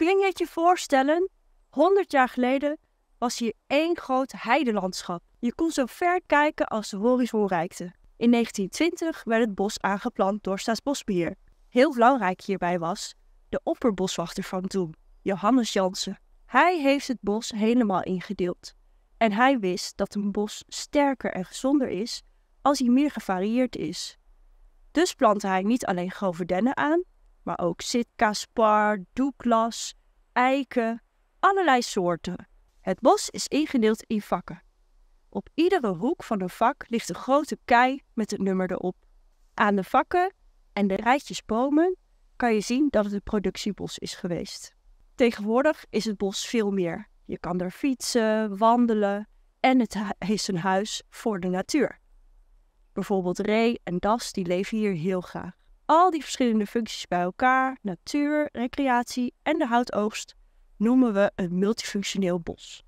Kun je het je voorstellen? 100 jaar geleden was hier één groot heidelandschap. Je kon zo ver kijken als de horizon reikte. In 1920 werd het bos aangeplant door Staatsbosbeheer. Heel belangrijk hierbij was de opperboswachter van toen, Johannes Jansen. Hij heeft het bos helemaal ingedeeld. En hij wist dat een bos sterker en gezonder is als hij meer gevarieerd is. Dus plantte hij niet alleen grove dennen aan, maar ook Sitka, Spar, Doeklas, eiken, allerlei soorten. Het bos is ingedeeld in vakken. Op iedere hoek van een vak ligt een grote kei met het nummer erop. Aan de vakken en de rijtjes bomen kan je zien dat het een productiebos is geweest. Tegenwoordig is het bos veel meer. Je kan er fietsen, wandelen en het is een huis voor de natuur. Bijvoorbeeld ree en das die leven hier heel graag. Al die verschillende functies bij elkaar, natuur, recreatie en de houtoogst, noemen we een multifunctioneel bos.